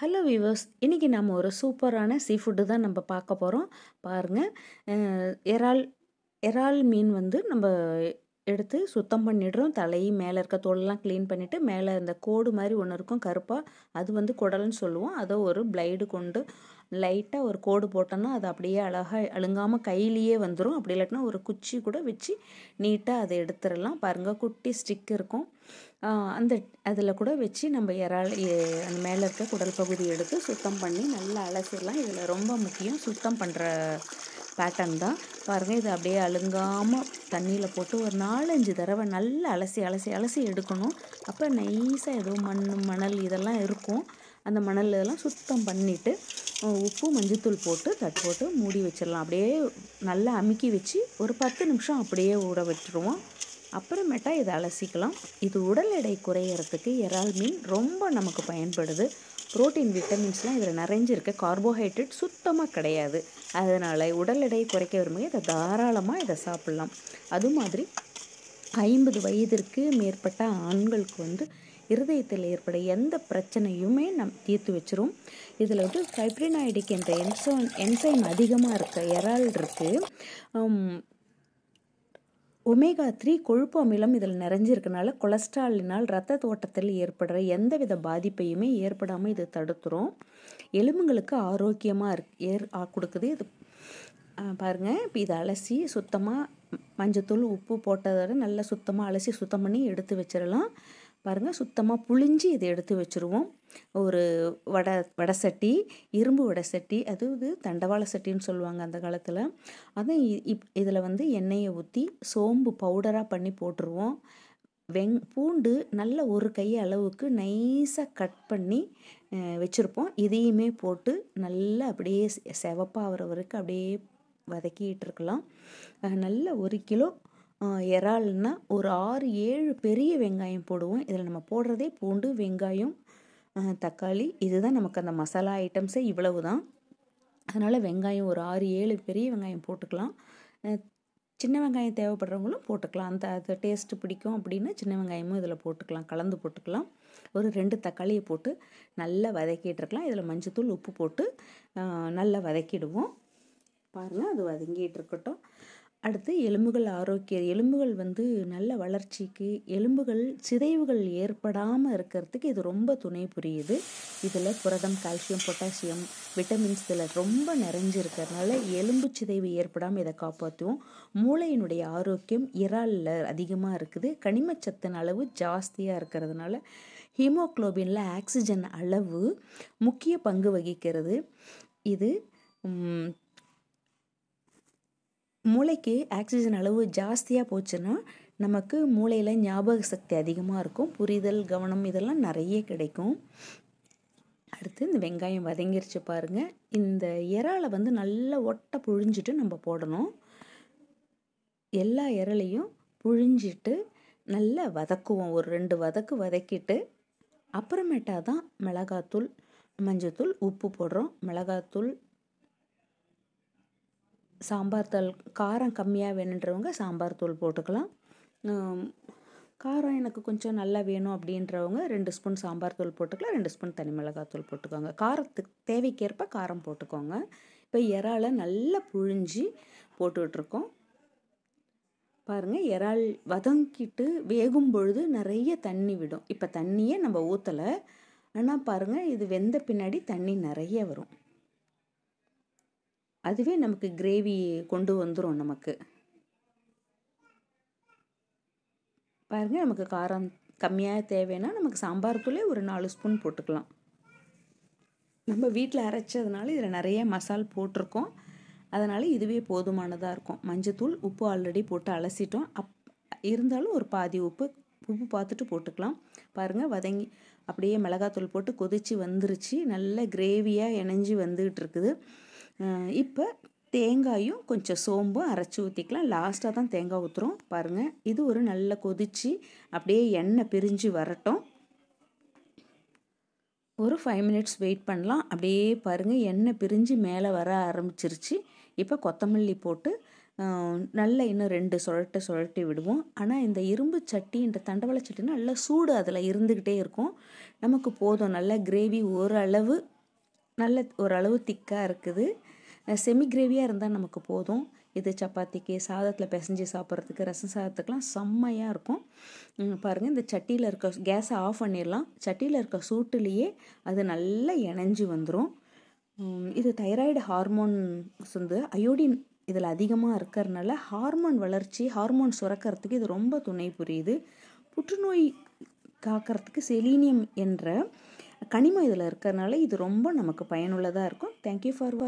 hello viewers இன்றைக்கி நம்ம ஒரு சூப்பரான சீ ஃபுட்டு தான் நம்ம பார்க்க போகிறோம் பாருங்கள் இறால் இறால் மீன் வந்து நம்ம எடுத்து சுத்தம் பண்ணிடுறோம் தலையும் மேலே இருக்க தோலெல்லாம் க்ளீன் பண்ணிவிட்டு மேலே இந்த கோடு மாதிரி ஒன்று இருக்கும் கருப்பாக அது வந்து குடல்னு சொல்லுவோம் அதை ஒரு பிளைடு கொண்டு லைட்டாக ஒரு கோடு போட்டோன்னா அது அப்படியே அழகாக அழுங்காமல் கையிலேயே வந்துடும் அப்படி இல்லாட்டினா ஒரு குச்சி கூட வச்சு நீட்டாக அதை எடுத்துடலாம் பாருங்கள் குட்டி ஸ்டிக் இருக்கும் அந்த அதில் கூட வச்சு நம்ம இறால் அந்த மேலே இருக்க குடல் பகுதி எடுத்து சுத்தம் பண்ணி நல்லா அலசிடலாம் இதில் ரொம்ப முக்கியம் சுத்தம் பண்ணுற பேட்டர்ன் தான் பாருங்கள் இது அப்படியே அழுங்காமல் தண்ணியில் போட்டு ஒரு நாலஞ்சு தடவை நல்லா அலசி அலசி அலசி எடுக்கணும் அப்போ நைஸாக ஏதோ மண் மணல் இதெல்லாம் இருக்கும் அந்த மணல் இதெல்லாம் சுத்தம் பண்ணிவிட்டு உப்பு மஞ்சத்தூள் போட்டு தட்டு போட்டு மூடி வச்சிடலாம் அப்படியே நல்லா அமுக்கி வச்சு ஒரு பத்து நிமிஷம் அப்படியே ஊற விட்டுருவோம் அப்புறமேட்டா இதை அலசிக்கலாம் இது உடல் எடை குறையிறதுக்கு இறால் மீன் ரொம்ப நமக்கு பயன்படுது புரோட்டீன் விட்டமின்ஸ்லாம் இதில் நிறைஞ்சிருக்கு கார்போஹைட்ரேட் சுத்தமாக கிடையாது அதனால் உடல் எடையை குறைக்க விரும்பி இதை தாராளமாக இதை சாப்பிட்லாம் அது மாதிரி ஐம்பது வயதிற்கு மேற்பட்ட ஆண்களுக்கு வந்து இருதயத்தில் ஏற்பட எந்த பிரச்சனையுமே நம் தீர்த்து வச்சிரும் இதில் வந்து ஃபைப்ரினாய்டிக் என்ற என்சைம் என்சைம் அதிகமாக இருக்க எரால் இருக்குது ஒமேகா த்ரீ கொழுப்பு அமிலம் இதில் நிறைஞ்சிருக்கனால கொலஸ்ட்ராலினால் ரத்த தோட்டத்தில் ஏற்படுற எந்தவித பாதிப்பையுமே ஏற்படாமல் இது தடுத்துரும் எலும்புங்களுக்கு ஆரோக்கியமாக இரு ஏற் கொடுக்குது இது பாருங்கள் இப்போ இதை அலசி சுத்தமாக மஞ்சத்தூள் உப்பு போட்டதோட நல்லா சுத்தமாக அலசி சுத்தம் பண்ணி எடுத்து வச்சிடலாம் பாருங்கள் சுத்தமாக புழிஞ்சு இதை எடுத்து வச்சுருவோம் ஒரு வடை வடை சட்டி இரும்பு வடை சட்டி அதாவது தண்டவாள சட்டின்னு சொல்லுவாங்க அந்த காலத்தில் அதுவும் இப் இதில் வந்து எண்ணெயை ஊற்றி சோம்பு பவுடராக பண்ணி போட்டுருவோம் வெங் பூண்டு நல்ல ஒரு கை அளவுக்கு நைஸாக கட் பண்ணி வச்சுருப்போம் இதையுமே போட்டு நல்லா அப்படியே செவப்பாகிற வரைக்கும் அப்படியே வதக்கிட்டு இருக்கலாம் நல்ல ஒரு கிலோ இறால்னா ஒரு ஆறு ஏழு பெரிய வெங்காயம் போடுவோம் இதில் நம்ம போடுறதே பூண்டு வெங்காயம் தக்காளி இதுதான் நமக்கு அந்த மசாலா ஐட்டம்ஸே இவ்வளவு தான் அதனால் வெங்காயம் ஒரு ஆறு ஏழு பெரிய வெங்காயம் போட்டுக்கலாம் சின்ன வெங்காயம் தேவைப்படுறவங்களும் போட்டுக்கலாம் அந்த அது டேஸ்ட்டு பிடிக்கும் அப்படின்னா சின்ன வெங்காயமும் இதில் போட்டுக்கலாம் கலந்து போட்டுக்கலாம் ஒரு ரெண்டு தக்காளியை போட்டு நல்லா வதக்கிட்டுருக்கலாம் இதில் மஞ்சத்தூள் உப்பு போட்டு நல்லா வதக்கிடுவோம் பாருங்கள் அது வதங்கிட்டு இருக்கட்டும் அடுத்து எலும்புகள் ஆரோக்கிய எலும்புகள் வந்து நல்ல வளர்ச்சிக்கு எலும்புகள் சிதைவுகள் ஏற்படாமல் இருக்கிறதுக்கு இது ரொம்ப துணை புரியுது இதில் புரதம் கால்சியம் பொட்டாசியம் விட்டமின்ஸ் இதில் ரொம்ப நிறைஞ்சிருக்கிறதுனால எலும்பு சிதைவு ஏற்படாமல் இதை காப்பாற்றுவோம் மூளையினுடைய ஆரோக்கியம் இறாலில் அதிகமாக இருக்குது கனிமச்சத்தின் அளவு ஜாஸ்தியாக இருக்கிறதுனால ஹீமோக்ளோபினில் ஆக்சிஜன் அளவு முக்கிய பங்கு வகிக்கிறது இது மூளைக்கு ஆக்சிஜன் அளவு ஜாஸ்தியாக போச்சுன்னா நமக்கு மூளையில் ஞாபக சக்தி அதிகமாக இருக்கும் புரிதல் கவனம் இதெல்லாம் நிறைய கிடைக்கும் அடுத்து இந்த வெங்காயம் வதங்கிருச்சு பாருங்கள் இந்த இறாலை வந்து நல்லா ஒட்டை புழிஞ்சிட்டு நம்ம போடணும் எல்லா இறலையும் புழிஞ்சிட்டு நல்லா வதக்குவோம் ஒரு ரெண்டு வதக்கு வதக்கிட்டு அப்புறமேட்டா தான் மிளகாத்தூள் மஞ்சத்தூள் உப்பு போடுறோம் மிளகாத்தூள் சாம்பார் தூள் காரம் கம்மியாக வேணுன்றவங்க சாம்பார் தூள் போட்டுக்கலாம் காரம் எனக்கு கொஞ்சம் நல்லா வேணும் அப்படின்றவங்க ரெண்டு ஸ்பூன் சாம்பார் தூள் போட்டுக்கலாம் ரெண்டு ஸ்பூன் தனி மிளகாய் தூள் போட்டுக்கோங்க காரத்துக்கு தேவைக்கேற்ப காரம் போட்டுக்கோங்க இப்போ இறாலை நல்லா புழிஞ்சி போட்டுட்ருக்கோம் பாருங்கள் இறால் வதங்கிட்டு வேகும் பொழுது நிறைய தண்ணி விடும் இப்போ தண்ணியே நம்ம ஊற்றலை ஆனால் பாருங்கள் இது வெந்த பின்னாடி தண்ணி நிறைய வரும் அதுவே நமக்கு கிரேவி கொண்டு வந்துடும் நமக்கு பாருங்கள் நமக்கு காரம் கம்மியாக தேவைன்னா நமக்கு சாம்பார் தூளே ஒரு நாலு ஸ்பூன் போட்டுக்கலாம் நம்ம வீட்டில் அரைச்சதுனால இதில் நிறைய மசால் போட்டிருக்கோம் அதனால் இதுவே போதுமானதாக இருக்கும் மஞ்சத்தூள் உப்பு ஆல்ரெடி போட்டு அலசிட்டோம் அப் இருந்தாலும் ஒரு பாதி உப்பு உப்பு பார்த்துட்டு போட்டுக்கலாம் பாருங்கள் வதங்கி அப்படியே மிளகாத்தூள் போட்டு கொதித்து வந்துருச்சு நல்ல கிரேவியாக இணைஞ்சி வந்துகிட்டு இருக்குது இப்போ தேங்காயும் கொஞ்சம் சோம்பும் அரைச்சி ஊற்றிக்கலாம் லாஸ்ட்டாக தான் தேங்காய் ஊற்றுறோம் பாருங்கள் இது ஒரு நல்ல கொதித்து அப்படியே எண்ணெய் பிரிஞ்சு வரட்டும் ஒரு ஃபைவ் மினிட்ஸ் வெயிட் பண்ணலாம் அப்படியே பாருங்கள் எண்ணெய் பிரிஞ்சு மேலே வர ஆரம்பிச்சிருச்சு இப்போ கொத்தமல்லி போட்டு நல்ல இன்னும் ரெண்டு சுழட்ட சுழட்டி விடுவோம் ஆனால் இந்த இரும்பு சட்டி இந்த தண்டவாள சட்டினா நல்லா சூடு அதில் இருந்துக்கிட்டே இருக்கும் நமக்கு போதும் நல்லா கிரேவி ஓரளவு நல்ல ஓரளவு திக்காக இருக்குது செமி கிரேவியாக இருந்தால் நமக்கு போதும் இது சப்பாத்திக்கு சாதத்தில் பிசைஞ்சு சாப்பிட்றதுக்கு ரசம் சாதத்துக்கெலாம் செம்மையாக இருக்கும் பாருங்கள் இந்த சட்டியில் இருக்க கேஸை ஆஃப் பண்ணிடலாம் சட்டியில் இருக்க சூட்டுலேயே அது நல்லா இணைஞ்சு வந்துடும் இது தைராய்டு ஹார்மோன்ஸ் வந்து அயோடின் இதில் அதிகமாக இருக்கிறதுனால ஹார்மோன் வளர்ச்சி ஹார்மோன் சுரக்கிறதுக்கு இது ரொம்ப துணை புரியுது புற்றுநோய் காக்கிறதுக்கு செலீனியம் என்ற கனிமம் இதில் இருக்கிறதுனால இது ரொம்ப நமக்கு பயனுள்ளதாக இருக்கும் தேங்க்யூ ஃபார் வார்